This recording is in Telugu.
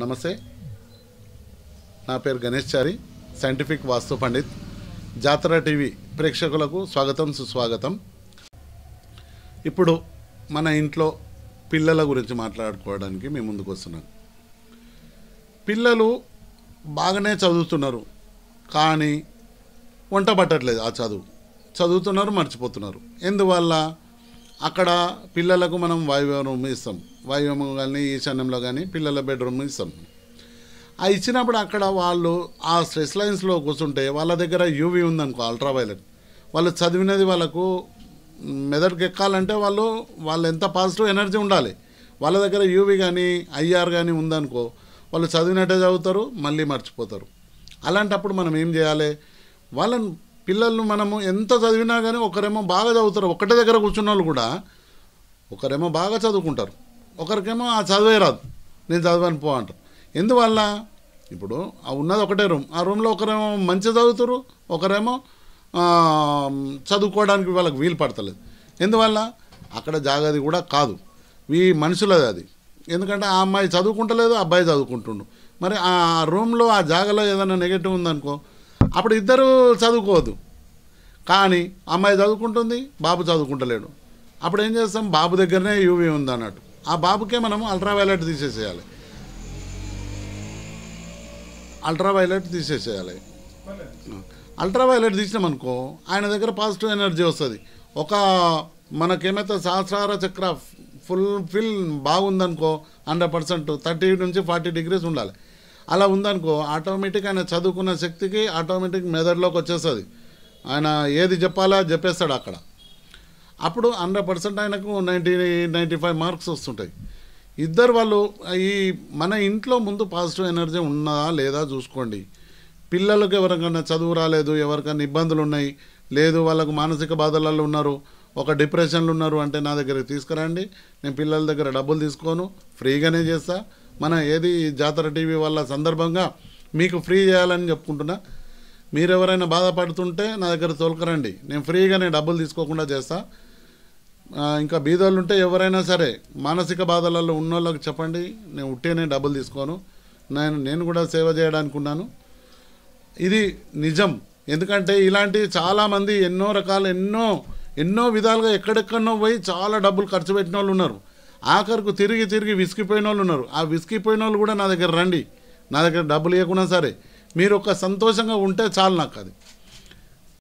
నమస్తే నా పేరు గణేష్ చారి సైంటిఫిక్ వాస్తు పండిత్ జాతర టీవీ ప్రేక్షకులకు స్వాగతం సుస్వాగతం ఇప్పుడు మన ఇంట్లో పిల్లల గురించి మాట్లాడుకోవడానికి మేము ముందుకు వస్తున్నాం పిల్లలు బాగానే చదువుతున్నారు కానీ వంట పట్టట్లేదు ఆ చదువు చదువుతున్నారు మర్చిపోతున్నారు ఎందువల్ల అక్కడ పిల్లలకు మనం వాయువ్య రూమ్ ఇస్తాం వాయువ్యము కానీ ఈశాన్యంలో కానీ పిల్లల బెడ్రూమ్ ఇస్తాం ఆ ఇచ్చినప్పుడు అక్కడ వాళ్ళు ఆ స్ట్రెస్ లైన్స్లో కూర్చుంటే వాళ్ళ దగ్గర యూవీ ఉందనుకో అల్ట్రావైలెట్ వాళ్ళు చదివినది వాళ్ళకు మెదడుకి ఎక్కాలంటే వాళ్ళు వాళ్ళు ఎంత పాజిటివ్ ఎనర్జీ ఉండాలి వాళ్ళ దగ్గర యూవీ కానీ ఐఆర్ కానీ ఉందనుకో వాళ్ళు చదివినట్టే చదువుతారు మళ్ళీ మర్చిపోతారు అలాంటప్పుడు మనం ఏం చేయాలి వాళ్ళని పిల్లలను మనము ఎంత చదివినా కానీ ఒకరేమో బాగా చదువుతారు ఒకటే దగ్గర కూర్చున్న వాళ్ళు కూడా ఒకరేమో బాగా చదువుకుంటారు ఒకరికేమో ఆ చదివే రాదు నేను చదవని పో అంటారు ఎందువల్ల ఇప్పుడు ఆ ఉన్నది ఒకటే రూమ్ ఆ రూమ్లో ఒకరేమో మంచి చదువుతారు ఒకరేమో చదువుకోవడానికి వాళ్ళకి వీలు పడతలేదు ఎందువల్ల అక్కడ జాగది కూడా కాదు ఈ మనుషులది అది ఎందుకంటే ఆ అమ్మాయి చదువుకుంటలేదు అబ్బాయి చదువుకుంటుండు మరి ఆ రూమ్లో ఆ జాగలో ఏదైనా నెగిటివ్ ఉందనుకో అప్పుడు ఇద్దరు చదువుకోవద్దు కానీ అమ్మాయి చదువుకుంటుంది బాబు చదువుకుంటలేడు అప్పుడు ఏం చేస్తాం బాబు దగ్గరనే యూవీ ఉంది అన్నట్టు ఆ బాబుకే మనం అల్ట్రావైలెట్ తీసేసేయాలి అల్ట్రావైలెట్ తీసేసేయాలి అల్ట్రావైలెట్ తీసినామనుకో ఆయన దగ్గర పాజిటివ్ ఎనర్జీ వస్తుంది ఒక మనకేమైతే సహస్రార చక్ర ఫుల్ ఫిల్ బాగుందనుకో హండ్రెడ్ పర్సెంట్ థర్టీ నుంచి ఫార్టీ డిగ్రీస్ ఉండాలి అలా ఉందనుకో ఆటోమేటిక్ ఆయన చదువుకున్న శక్తికి ఆటోమేటిక్ మెదడులోకి వచ్చేస్తుంది ఆయన ఏది చెప్పాలా చెప్పేస్తాడు అక్కడ అప్పుడు హండ్రెడ్ పర్సెంట్ ఆయనకు నైంటీ నైంటీ ఫైవ్ మార్క్స్ వస్తుంటాయి ఇద్దరు వాళ్ళు ఈ మన ఇంట్లో ముందు పాజిటివ్ ఎనర్జీ ఉన్నదా లేదా చూసుకోండి పిల్లలకు ఎవరికైనా చదువు రాలేదు ఎవరికైనా ఇబ్బందులు ఉన్నాయి లేదు వాళ్ళకు మానసిక బాధలలో ఉన్నారు ఒక డిప్రెషన్లు ఉన్నారు అంటే నా దగ్గరికి తీసుకురండి నేను పిల్లల దగ్గర డబ్బులు తీసుకోను ఫ్రీగానే చేస్తాను మన ఏది జాతర టీవీ వల్ల సందర్భంగా మీకు ఫ్రీ చేయాలని చెప్పుకుంటున్నా మీరు ఎవరైనా బాధపడుతుంటే నా దగ్గర తోలుకరండి నేను ఫ్రీగా నేను డబ్బులు తీసుకోకుండా చేస్తా ఇంకా బీదోళ్ళు ఉంటే ఎవరైనా సరే మానసిక బాధలలో వాళ్ళకి చెప్పండి నేను ఉట్టేనే డబ్బులు తీసుకోను నేను నేను కూడా సేవ చేయడానికి ఇది నిజం ఎందుకంటే ఇలాంటి చాలామంది ఎన్నో రకాలు ఎన్నో ఎన్నో విధాలుగా ఎక్కడెక్కడో పోయి చాలా డబ్బులు ఖర్చు పెట్టిన వాళ్ళు ఉన్నారు ఆఖరుకు తిరిగి తిరిగి విసిగిపోయిన వాళ్ళు ఉన్నారు ఆ విసిగిపోయిన వాళ్ళు కూడా నా దగ్గర రండి నా దగ్గర డబ్బులు ఇవ్వకుండా సరే మీరు ఒక సంతోషంగా ఉంటే చాలు నాకు అది